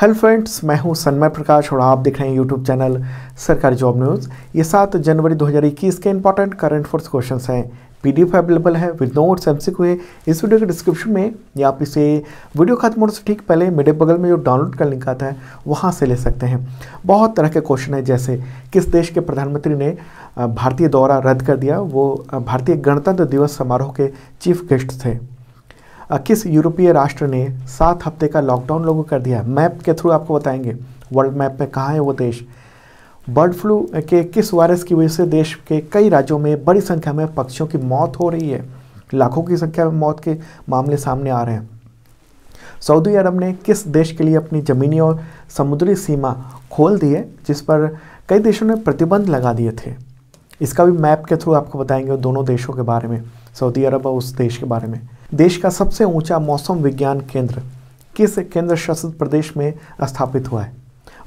Hello friends मैं हूं सन्मय प्रकाश और आप देख रहे हैं यूट्यूब चैनल सरकारी जॉब न्यूज़ ये सात जनवरी 2021 के इंपॉर्टेंट करंट फोर्स क्वेश्चंस हैं पीडीएफ अवेलेबल है विद नोट्स एमसीक्यू है इस वीडियो के डिस्क्रिप्शन में या आप इसे वीडियो खत्म होने से ठीक पहले मेरे बगल में जो डाउनलोड का लिंक आता है वहाँ से ले सकते हैं बहुत तरह के क्वेश्चन हैं जैसे किस देश के प्रधानमंत्री ने भारतीय दौरा रद्द कर दिया वो भारतीय गणतंत्र दिवस समारोह के चीफ गेस्ट थे किस यूरोपीय राष्ट्र ने सात हफ्ते का लॉकडाउन लोगों कर दिया मैप के थ्रू आपको बताएंगे वर्ल्ड मैप में कहाँ है वो देश बर्ड फ्लू के किस वायरस की वजह से देश के कई राज्यों में बड़ी संख्या में पक्षियों की मौत हो रही है लाखों की संख्या में मौत के मामले सामने आ रहे हैं सऊदी अरब ने किस देश के लिए अपनी ज़मीनी और समुद्री सीमा खोल दी है जिस पर कई देशों ने प्रतिबंध लगा दिए थे इसका भी मैप के थ्रू आपको बताएंगे दोनों देशों के बारे में सऊदी अरब और उस देश के बारे में देश का सबसे ऊंचा मौसम विज्ञान केंद्र किस केंद्र शासित प्रदेश में स्थापित हुआ है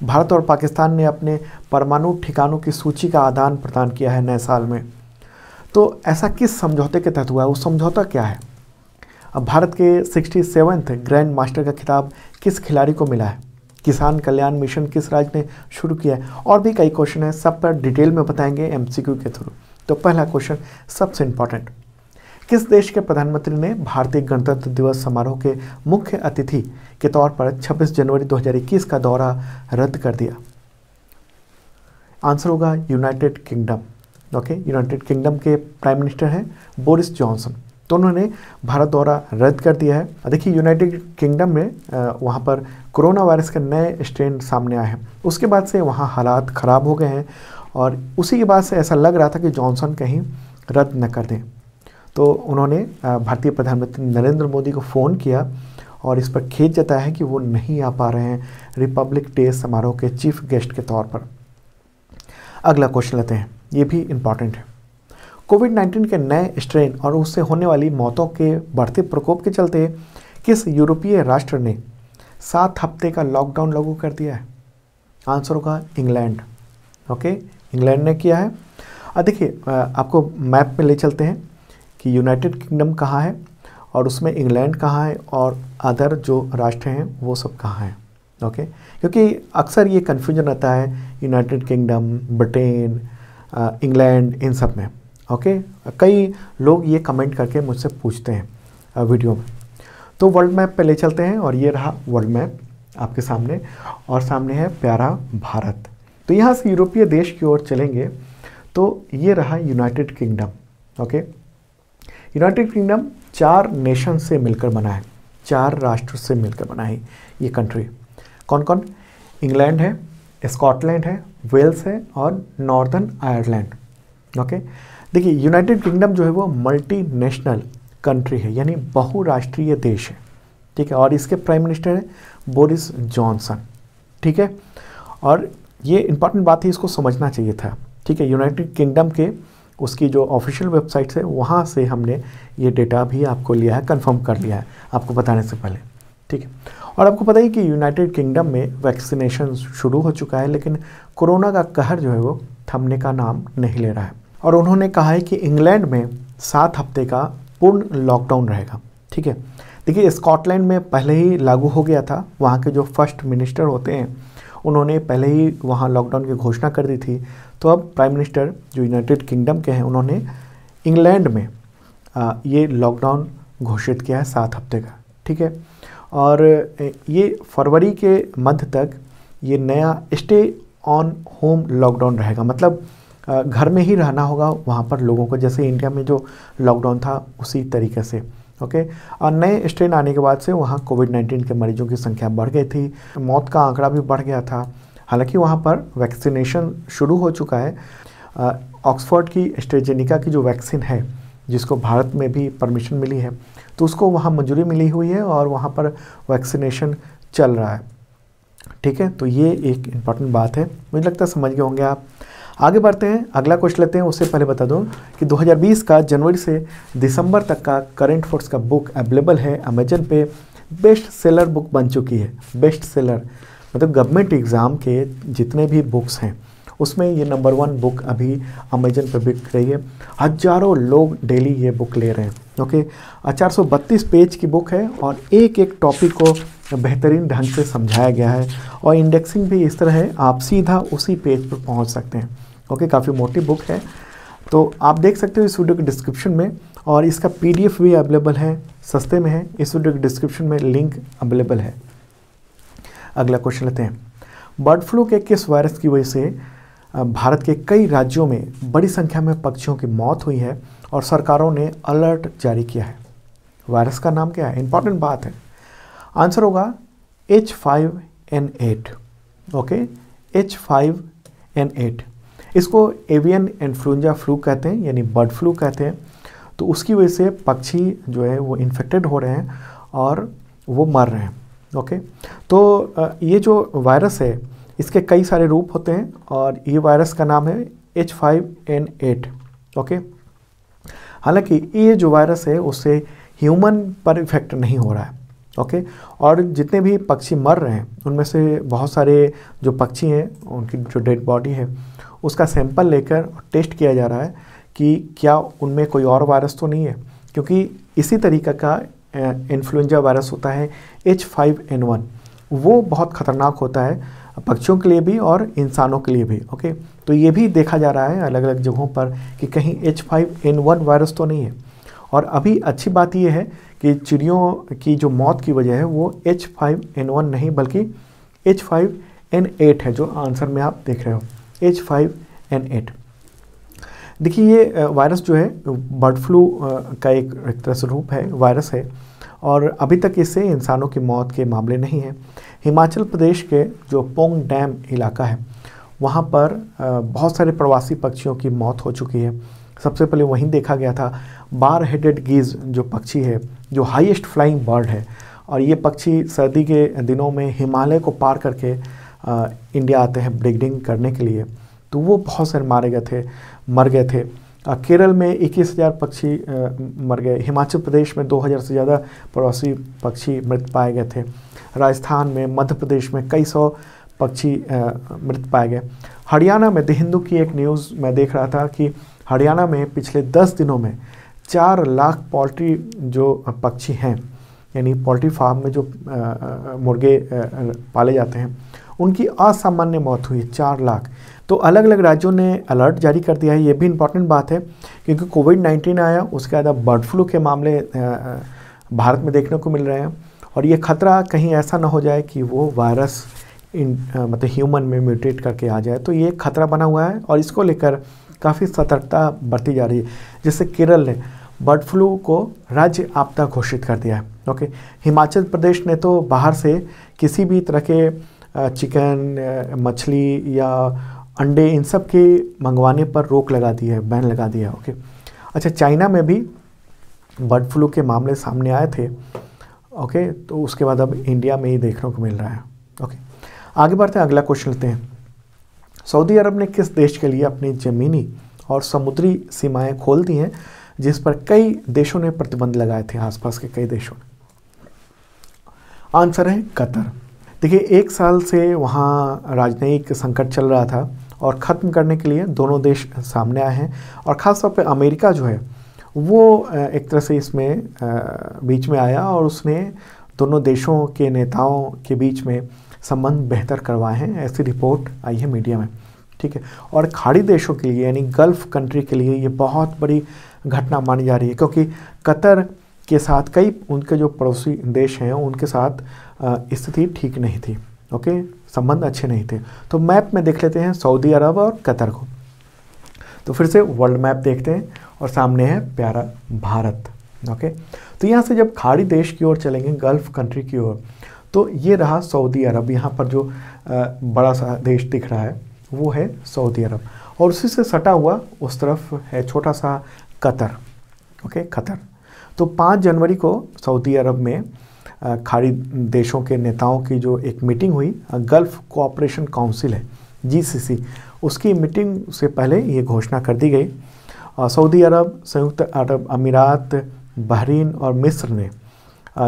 भारत और पाकिस्तान ने अपने परमाणु ठिकानों की सूची का आदान प्रदान किया है नए साल में तो ऐसा किस समझौते के तहत हुआ है वो समझौता क्या है अब भारत के सिक्सटी सेवन्थ ग्रैंड मास्टर का खिताब किस खिलाड़ी को मिला है किसान कल्याण मिशन किस राज्य ने शुरू किया है और भी कई क्वेश्चन हैं सब पर डिटेल में बताएंगे एमसीक्यू के थ्रू तो पहला क्वेश्चन सबसे इम्पॉर्टेंट किस देश के प्रधानमंत्री ने भारतीय गणतंत्र दिवस समारोह के मुख्य अतिथि के तौर पर 26 जनवरी 2021 का दौरा रद्द कर दिया आंसर होगा United Kingdom okay United Kingdom के प्राइम मिनिस्टर हैं बोरिस जॉनसन तो उन्होंने भारत दौरा रद्द कर दिया है देखिए यूनाइटेड किंगडम में वहाँ पर कोरोना वायरस के नए स्ट्रेन सामने आए हैं उसके बाद से वहाँ हालात ख़राब हो गए हैं और उसी के बाद से ऐसा लग रहा था कि जॉनसन कहीं रद्द न कर दें तो उन्होंने भारतीय प्रधानमंत्री नरेंद्र मोदी को फ़ोन किया और इस पर खेद जताया है कि वो नहीं आ पा रहे हैं रिपब्लिक डे समारोह के चीफ गेस्ट के तौर पर अगला क्वेश्चन लेते हैं ये भी इम्पॉर्टेंट है कोविड 19 के नए स्ट्रेन और उससे होने वाली मौतों के बढ़ते प्रकोप के चलते किस यूरोपीय राष्ट्र ने सात हफ्ते का लॉकडाउन लागू कर दिया है आंसर होगा इंग्लैंड ओके इंग्लैंड ने किया है देखिए आपको मैप में ले चलते हैं कि यूनाइटेड किंगडम कहाँ है और उसमें इंग्लैंड कहाँ है और अदर जो राष्ट्र हैं वो सब कहाँ हैं ओके क्योंकि अक्सर ये कन्फ्यूजन रहता है यूनाइटेड किंगडम ब्रिटेन इंग्लैंड इन सब में ओके कई लोग ये कमेंट करके मुझसे पूछते हैं वीडियो uh, में तो वर्ल्ड मैप पहले चलते हैं और ये रहा वर्ल्ड मैप आपके सामने और सामने है प्यारा भारत तो यहाँ से यूरोपीय देश की ओर चलेंगे तो ये रहा United Kingdom okay United Kingdom चार नेशन से मिलकर बना है चार राष्ट्र से मिलकर बना है ये कंट्री कौन कौन इंग्लैंड है स्कॉटलैंड है वेल्स है और नॉर्दर्न आयरलैंड ओके देखिए यूनाइटेड किंगडम जो है वो मल्टीनेशनल कंट्री है यानी बहुराष्ट्रीय देश है ठीक है और इसके प्राइम मिनिस्टर है बोरिस जॉनसन ठीक है और ये इंपॉर्टेंट बात है इसको समझना चाहिए था ठीक है यूनाइटेड किंगडम के उसकी जो ऑफिशियल वेबसाइट है वहाँ से हमने ये डेटा भी आपको लिया है कन्फर्म कर लिया है आपको बताने से पहले ठीक है और आपको पता ही कि यूनाइटेड किंगडम में वैक्सीनेशन शुरू हो चुका है लेकिन कोरोना का कहर जो है वो थमने का नाम नहीं ले रहा है और उन्होंने कहा है कि इंग्लैंड में सात हफ्ते का पूर्ण लॉकडाउन रहेगा ठीक है देखिए स्कॉटलैंड में पहले ही लागू हो गया था वहाँ के जो फर्स्ट मिनिस्टर होते हैं उन्होंने पहले ही वहाँ लॉकडाउन की घोषणा कर दी थी तो अब प्राइम मिनिस्टर जो यूनाइटेड किंगडम के हैं उन्होंने इंग्लैंड में आ, ये लॉकडाउन घोषित किया है सात हफ्ते का ठीक है और ये फरवरी के मध्य तक ये नया स्टे ऑन होम लॉकडाउन रहेगा मतलब घर में ही रहना होगा वहाँ पर लोगों को जैसे इंडिया में जो लॉकडाउन था उसी तरीके से ओके और नए स्ट्रेन आने के बाद से वहाँ कोविड नाइन्टीन के मरीजों की संख्या बढ़ गई थी मौत का आंकड़ा भी बढ़ गया था हालांकि वहाँ पर वैक्सीनेशन शुरू हो चुका है ऑक्सफोर्ड की एस्ट्रेजेनिका की जो वैक्सीन है जिसको भारत में भी परमिशन मिली है तो उसको वहाँ मंजूरी मिली हुई है और वहाँ पर वैक्सीनेशन चल रहा है ठीक है तो ये एक इम्पॉर्टेंट बात है मुझे लगता है समझ गए होंगे आप आगे बढ़ते हैं अगला क्वेश्चन लेते हैं उससे पहले बता दूं कि 2020 का जनवरी से दिसंबर तक का करेंट फोर्स का बुक अवेलेबल है अमेजन पे बेस्ट सेलर बुक बन चुकी है बेस्ट सेलर मतलब गवर्नमेंट एग्ज़ाम के जितने भी बुक्स हैं उसमें ये नंबर वन बुक अभी अमेजन पर बिक रही है हजारों लोग डेली ये बुक ले रहे हैं ओके चार सौ बत्तीस पेज की बुक है और एक एक टॉपिक को बेहतरीन ढंग से समझाया गया है और इंडेक्सिंग भी इस तरह है आप सीधा उसी पेज पर पहुंच सकते हैं ओके काफ़ी मोटी बुक है तो आप देख सकते हो इस वीडियो के डिस्क्रिप्शन में और इसका पीडीएफ भी अवेलेबल है सस्ते में है इस वीडियो के डिस्क्रिप्शन में लिंक अवेलेबल है अगला क्वेश्चन लेते हैं बर्ड फ्लू के किस वायरस की वजह से भारत के कई राज्यों में बड़ी संख्या में पक्षियों की मौत हुई है और सरकारों ने अलर्ट जारी किया है वायरस का नाम क्या है इंपॉर्टेंट बात है आंसर होगा H five N eight okay H five N eight इसको एवियन इन्फ्लुंजा फ्लू कहते हैं यानी बर्ड फ्लू कहते हैं तो उसकी वजह से पक्षी जो है वो इन्फेक्टेड हो रहे हैं और वो मर रहे हैं ओके तो ये जो वायरस है इसके कई सारे रूप होते हैं और ये वायरस का नाम है H five N eight okay हालांकि ये जो वायरस है उससे ह्यूमन पर इफेक्ट नहीं हो रहा है ओके okay? और जितने भी पक्षी मर रहे हैं उनमें से बहुत सारे जो पक्षी हैं उनकी जो डेड बॉडी है उसका सैंपल लेकर टेस्ट किया जा रहा है कि क्या उनमें कोई और वायरस तो नहीं है क्योंकि इसी तरीका का इन्फ्लुएंजा वायरस होता है एच फाइव एन वन वो बहुत ख़तरनाक होता है पक्षियों के लिए भी और इंसानों के लिए भी ओके तो ये भी देखा जा रहा है अलग अलग जगहों पर कि कहीं H five N one virus तो नहीं है और अभी अच्छी बात यह है कि चिड़ियों की जो मौत की वजह है वो एच फाइव एन वन नहीं बल्कि एच फाइव एन एट है जो आंसर में आप देख रहे हो एच फाइव एन एट देखिए ये वायरस जो है बर्ड फ्लू का एक तरह से रूप है वायरस है और अभी तक इससे इंसानों की मौत के मामले नहीं हैं हिमाचल प्रदेश के जो पोंग डैम इलाका है वहाँ पर बहुत सारे प्रवासी पक्षियों की मौत हो चुकी है सबसे पहले वहीं देखा गया था बार हेडेड गीज जो पक्षी है जो हाईएस्ट फ्लाइंग बर्ड है और ये पक्षी सर्दी के दिनों में हिमालय को पार करके आ, इंडिया आते हैं ब्रिगडिंग करने के लिए तो वो बहुत सारे मारे गए थे मर गए थे केरल में इक्कीस हज़ार पक्षी मर गए हिमाचल प्रदेश में दो हज़ार से ज़्यादा प्रवासी पक्षी मृत पाए गए थे राजस्थान में मध्य प्रदेश में कई सौ पक्षी मृत पाए गए हरियाणा में द हिंदू की एक न्यूज़ मैं देख रहा था कि हरियाणा में पिछले दस दिनों में चार लाख पोल्ट्री जो पक्षी हैं यानी पोल्ट्री फार्म में जो मुर्गे पाले जाते हैं उनकी असामान्य मौत हुई चार लाख तो अलग अलग राज्यों ने अलर्ट जारी कर दिया है ये भी इम्पॉर्टेंट बात है क्योंकि कोविड नाइन्टीन आया उसके बाद बर्ड फ्लू के मामले भारत में देखने को मिल रहे हैं और ये ख़तरा कहीं ऐसा ना हो जाए कि वो वायरस इन मतलब ह्यूमन में म्यूटेट करके आ जाए तो ये खतरा बना हुआ है और इसको लेकर काफ़ी सतर्कता बरती जा रही है जैसे केरल ने बर्ड फ्लू को राज्य आपदा घोषित कर दिया है ओके हिमाचल प्रदेश ने तो बाहर से किसी भी तरह के चिकन मछली या अंडे इन सब के मंगवाने पर रोक लगा दी है बैन लगा दिया है ओके अच्छा चाइना में भी बर्ड फ्लू के मामले सामने आए थे ओके तो उसके बाद अब इंडिया में ही देखने को मिल रहा है ओके आगे बढ़ते हैं अगला क्वेश्चन लेते हैं सऊदी अरब ने किस देश के लिए अपनी ज़मीनी और समुद्री सीमाएं खोल दी हैं जिस पर कई देशों ने प्रतिबंध लगाए थे आसपास के कई देशों ने आंसर है कतर देखिए एक साल से वहाँ राजनयिक संकट चल रहा था और ख़त्म करने के लिए दोनों देश सामने आए हैं और ख़ासतौर पर अमेरिका जो है वो एक तरह से इसमें बीच में आया और उसने दोनों देशों के नेताओं के बीच में संबंध बेहतर करवाए हैं ऐसी रिपोर्ट आई है मीडिया में ठीक है और खाड़ी देशों के लिए यानी गल्फ़ कंट्री के लिए ये बहुत बड़ी घटना मानी जा रही है क्योंकि कतर के साथ कई उनके जो पड़ोसी देश हैं उनके साथ स्थिति ठीक नहीं थी ओके संबंध अच्छे नहीं थे तो मैप में देख लेते हैं सऊदी अरब और कतर को तो फिर से वर्ल्ड मैप देखते हैं और सामने है प्यारा भारत ओके तो यहाँ से जब खाड़ी देश की ओर चलेंगे गल्फ कंट्री की ओर तो ये रहा सऊदी अरब यहाँ पर जो बड़ा सा देश दिख रहा है वो है सऊदी अरब और उसी से सटा हुआ उस तरफ है छोटा सा कतर ओके कतर तो पाँच जनवरी को सऊदी अरब में खाड़ी देशों के नेताओं की जो एक मीटिंग हुई गल्फ़ कोऑपरेशन काउंसिल है जीसीसी उसकी मीटिंग से पहले ये घोषणा कर दी गई सऊदी अरब संयुक्त अरब अमीरात बहरीन और मिस्र ने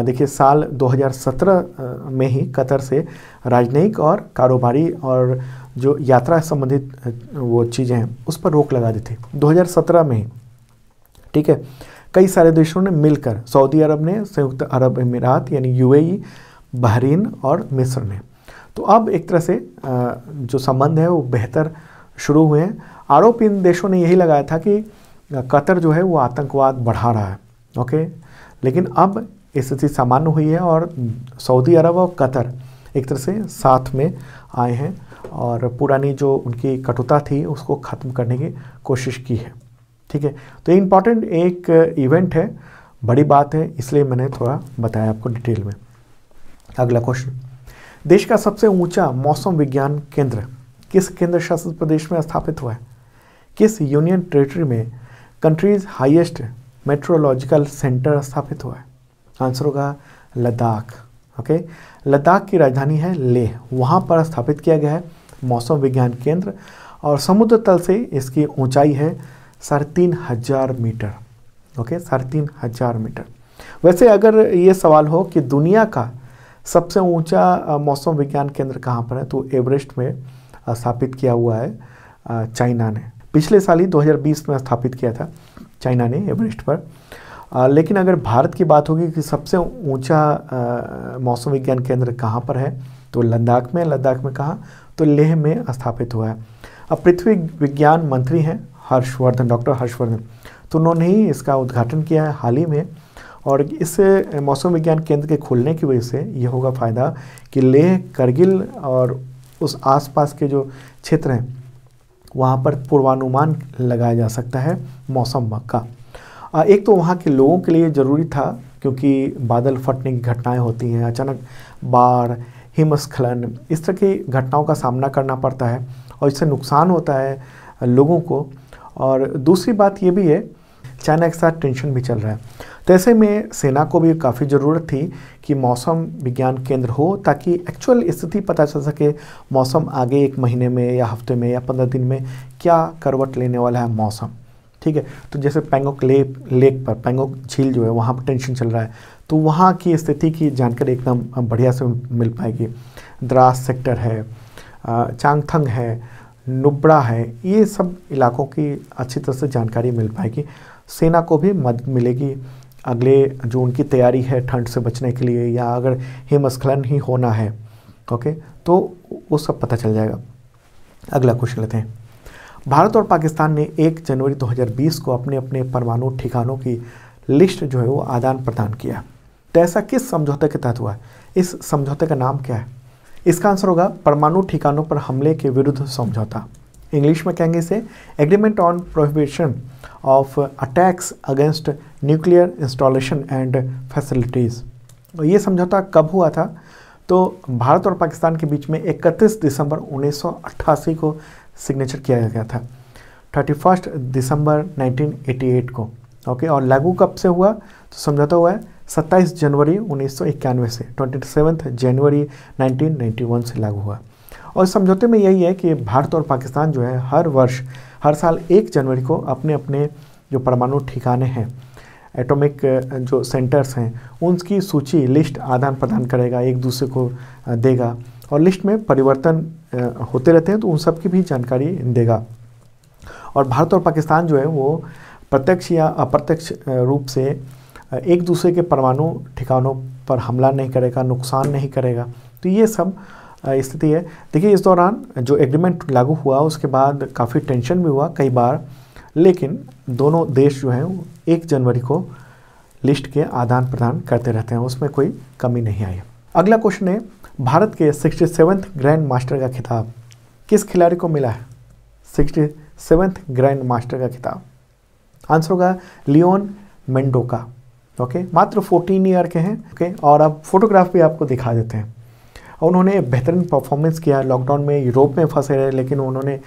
देखिए साल 2017 में ही कतर से राजनयिक और कारोबारी और जो यात्रा संबंधित वो चीज़ें हैं उस पर रोक लगा दी थी 2017 में ठीक है कई सारे देशों ने मिलकर सऊदी अरब ने संयुक्त अरब अमीरात यानी यूएई बहरीन और मिस्र ने तो अब एक तरह से जो संबंध है वो बेहतर शुरू हुए हैं आरोप इन देशों ने यही लगाया था कि कतर जो है वो आतंकवाद बढ़ा रहा है ओके लेकिन अब स्थिति सामान्य हुई है और सऊदी अरब और कतर एक तरह से साथ में आए हैं और पुरानी जो उनकी कटुता थी उसको ख़त्म करने की कोशिश की है ठीक है तो इम्पॉर्टेंट एक इवेंट uh, है बड़ी बात है इसलिए मैंने थोड़ा बताया आपको डिटेल में अगला क्वेश्चन देश का सबसे ऊंचा मौसम विज्ञान केंद्र किस केंद्र शासित प्रदेश में स्थापित हुआ है किस यूनियन टेरिटरी में कंट्रीज हाईएस्ट मेट्रोलॉजिकल सेंटर स्थापित हुआ है आंसर होगा लद्दाख ओके लद्दाख की राजधानी है लेह वहाँ पर स्थापित किया गया है मौसम विज्ञान केंद्र और समुद्र तल से इसकी ऊंचाई है साढ़े तीन हजार मीटर ओके साढ़े तीन हजार मीटर वैसे अगर ये सवाल हो कि दुनिया का सबसे ऊंचा मौसम विज्ञान केंद्र कहाँ पर है तो एवरेस्ट में स्थापित किया हुआ है चाइना ने पिछले साल ही 2020 में स्थापित किया था चाइना ने एवरेस्ट पर आ, लेकिन अगर भारत की बात होगी कि सबसे ऊंचा मौसम विज्ञान केंद्र कहाँ पर है तो लद्दाख में लद्दाख में कहाँ तो लेह में स्थापित हुआ है अब पृथ्वी विज्ञान मंत्री हैं हर्षवर्धन डॉक्टर हर्षवर्धन तो उन्होंने ही इसका उद्घाटन किया है हाल ही में और इस मौसम विज्ञान केंद्र के खोलने की वजह से ये होगा फ़ायदा कि लेह करगिल और उस आसपास के जो क्षेत्र हैं वहाँ पर पूर्वानुमान लगाया जा सकता है मौसम का एक तो वहाँ के लोगों के लिए ज़रूरी था क्योंकि बादल फटने की घटनाएं होती हैं अचानक बाढ़ हिमस्खलन इस तरह की घटनाओं का सामना करना पड़ता है और इससे नुकसान होता है लोगों को और दूसरी बात ये भी है चाइना के साथ टेंशन भी चल रहा है तो ऐसे में सेना को भी काफ़ी ज़रूरत थी कि मौसम विज्ञान केंद्र हो ताकि एक्चुअल स्थिति पता चल सके मौसम आगे एक महीने में या हफ्ते में या पंद्रह दिन में क्या करवट लेने वाला है मौसम ठीक है तो जैसे पेंगोक लेक लेक पर पेंगोक झील जो है वहाँ पर टेंशन चल रहा है तो वहाँ की स्थिति की जानकारी एकदम बढ़िया से मिल पाएगी द्रास सेक्टर है चांगथंग है नुबड़ा है ये सब इलाकों की अच्छी तरह से जानकारी मिल पाएगी सेना को भी मदद मिलेगी अगले जो उनकी तैयारी है ठंड से बचने के लिए या अगर हिमस्खलन ही होना है ओके तो वो सब पता चल जाएगा अगला क्वेश्चन लेते हैं भारत और पाकिस्तान ने 1 जनवरी 2020 को अपने अपने परमाणु ठिकानों की लिस्ट जो है वो आदान प्रदान किया तो ऐसा किस समझौते के तहत हुआ इस समझौते का नाम क्या है इसका आंसर होगा परमाणु ठिकानों पर हमले के विरुद्ध समझौता इंग्लिश में कहेंगे इसे agreement on prohibition of attacks against nuclear installation and facilities ये समझौता कब हुआ था तो भारत और पाकिस्तान के बीच में 31 दिसंबर 1988 को सिग्नेचर किया गया था 31 दिसंबर 1988 को ओके और लागू कब से हुआ तो समझौता हुआ है सत्ताईस जनवरी उन्नीस से ट्वेंटी सेवन्थ जनवरी 1991 से लागू हुआ और समझौते में यही है कि भारत और पाकिस्तान जो है हर वर्ष हर साल एक जनवरी को अपने अपने जो परमाणु ठिकाने हैं एटॉमिक जो सेंटर्स हैं उनकी सूची लिस्ट आदान प्रदान करेगा एक दूसरे को देगा और लिस्ट में परिवर्तन होते रहते हैं तो उन सब की भी जानकारी देगा और भारत और पाकिस्तान जो है वो प्रत्यक्ष या अप्रत्यक्ष रूप से एक दूसरे के परमाणु ठिकानों पर हमला नहीं करेगा नुकसान नहीं करेगा तो ये सब स्थिति है देखिए इस दौरान जो एग्रीमेंट लागू हुआ उसके बाद काफ़ी टेंशन भी हुआ कई बार लेकिन दोनों देश जो हैं एक जनवरी को लिस्ट के आदान प्रदान करते रहते हैं उसमें कोई कमी नहीं आई अगला क्वेश्चन है भारत के सिक्सटी सेवन्थ ग्रैंड मास्टर का खिताब किस खिलाड़ी को मिला है सिक्सटी सेवन्थ ग्रैंड मास्टर का खिताब आंसर होगा लियोन मेंडोका ओके okay? मात्र 14 ईयर के हैं ओके okay? और अब फोटोग्राफ भी आपको दिखा देते हैं और उन्होंने बेहतरीन परफॉर्मेंस किया लॉकडाउन में यूरोप में फंसे रहे लेकिन उन्होंने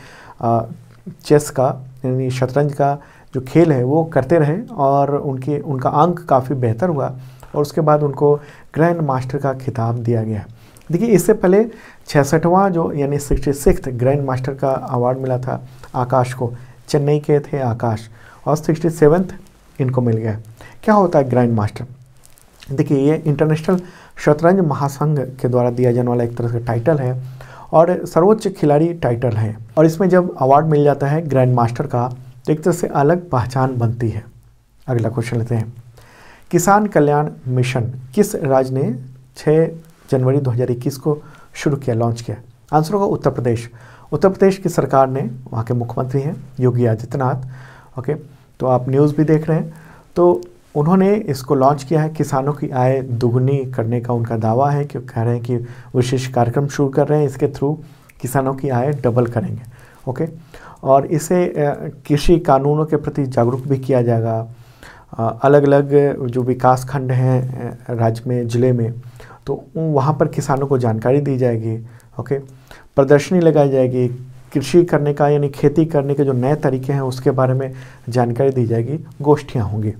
चेस का यानी शतरंज का जो खेल है वो करते रहे और उनके उनका अंक काफ़ी बेहतर हुआ और उसके बाद उनको ग्रैंड मास्टर का खिताब दिया गया देखिए इससे पहले छसठवां जो यानी सिक्सटी सिक्स ग्रैंड मास्टर का अवार्ड मिला था आकाश को चेन्नई के थे आकाश और सिक्सटी सेवन्थ इनको मिल गया क्या होता है ग्रैंड मास्टर देखिए ये इंटरनेशनल शतरंज महासंघ के द्वारा दिया जाने वाला एक तरह का टाइटल है और सर्वोच्च खिलाड़ी टाइटल है और इसमें जब अवार्ड मिल जाता है ग्रैंड मास्टर का तो एक तरह से अलग पहचान बनती है अगला क्वेश्चन लेते हैं किसान कल्याण मिशन किस राज्य ने 6 जनवरी 2021 को शुरू किया लॉन्च किया आंसर होगा उत्तर प्रदेश उत्तर प्रदेश की सरकार ने वहाँ के मुख्यमंत्री हैं योगी आदित्यनाथ ओके तो आप न्यूज़ भी देख रहे हैं तो उन्होंने इसको लॉन्च किया है किसानों की आय दोगुनी करने का उनका दावा है कि कह रहे हैं कि विशेष कार्यक्रम शुरू कर रहे हैं इसके थ्रू किसानों की आय डबल करेंगे ओके और इसे कृषि कानूनों के प्रति जागरूक भी किया जाएगा अलग अलग जो विकास खंड हैं राज्य में ज़िले में तो वहाँ पर किसानों को जानकारी दी जाएगी ओके प्रदर्शनी लगाई जाएगी कृषि करने का यानी खेती करने के जो नए तरीके हैं उसके बारे में जानकारी दी जाएगी गोष्ठियाँ होंगी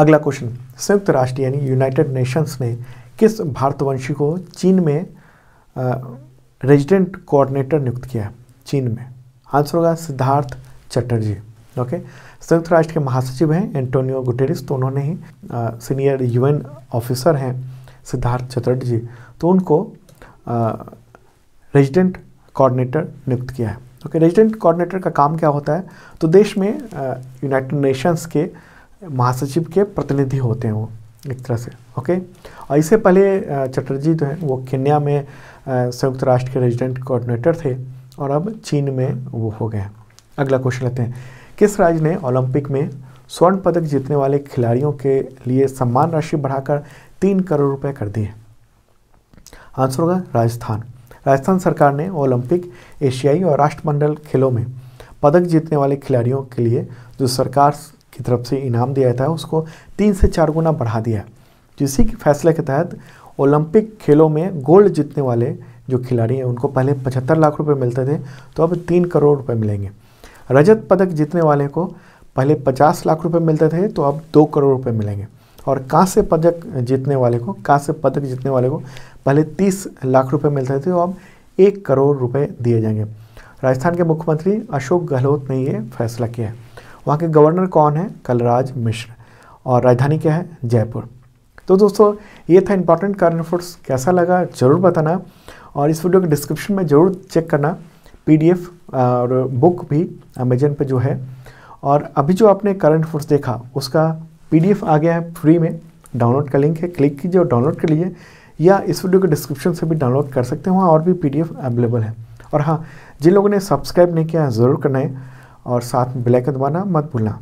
अगला क्वेश्चन संयुक्त राष्ट्र यानी यूनाइटेड नेशंस ने किस भारतवंशी को चीन में रेजिडेंट कोऑर्डिनेटर नियुक्त किया है चीन में आंसर होगा सिद्धार्थ चटर्जी ओके संयुक्त राष्ट्र के महासचिव हैं एंटोनियो गुटेरिस तो उन्होंने ही सीनियर यूएन ऑफिसर हैं सिद्धार्थ चटर्जी तो उनको रेजिडेंट कोऑर्डिनेटर नियुक्त किया है ओके रेजिडेंट कोऑर्डिनेटर का काम क्या होता है तो देश में यूनाइटेड नेशंस के महासचिव के प्रतिनिधि होते हैं वो एक तरह से ओके और इससे पहले चटर्जी जो है वो केन्या में संयुक्त राष्ट्र के रेजिडेंट कोऑर्डिनेटर थे और अब चीन में वो हो गए अगला क्वेश्चन लेते हैं किस राज्य ने ओलंपिक में स्वर्ण पदक जीतने वाले खिलाड़ियों के लिए सम्मान राशि बढ़ाकर तीन करोड़ रुपए कर दिए आंसर होगा राजस्थान राजस्थान सरकार ने ओलंपिक एशियाई और राष्ट्रमंडल खेलों में पदक जीतने वाले खिलाड़ियों के लिए जो सरकार की तरफ से इनाम दिया जाता है उसको तीन से चार गुना बढ़ा दिया है जिस तो के फैसले के तहत ओलंपिक खेलों में गोल्ड जीतने वाले जो खिलाड़ी हैं उनको पहले पचहत्तर लाख रुपये मिलते थे तो अब तीन करोड़ रुपये मिलेंगे रजत पदक जीतने वाले को पहले पचास लाख रुपये मिलते थे तो अब दो करोड़ रुपये मिलेंगे और कांस्य पदक जीतने वाले को कांस्य पदक जीतने वाले को पहले तीस लाख रुपए मिलते थे तो अब एक करोड़ रुपए दिए जाएंगे राजस्थान के मुख्यमंत्री अशोक गहलोत ने ये फैसला किया है वहाँ के गवर्नर कौन है कलराज मिश्र और राजधानी क्या है जयपुर तो दोस्तों ये था इंपॉर्टेंट करंट अफेयर्स कैसा लगा ज़रूर बताना और इस वीडियो के डिस्क्रिप्शन में ज़रूर चेक करना पीडीएफ और बुक भी अमेजन पे जो है और अभी जो आपने करंट अफेयर्स देखा उसका पीडीएफ आ गया है फ्री में डाउनलोड का लिंक है क्लिक कीजिए और डाउनलोड कर लीजिए या इस वीडियो के डिस्क्रिप्शन से भी डाउनलोड कर सकते हैं वहाँ और भी पी अवेलेबल है और हाँ जिन लोगों ने सब्सक्राइब नहीं किया ज़रूर करना है और साथ में ब्लैक दबाना मत भूलना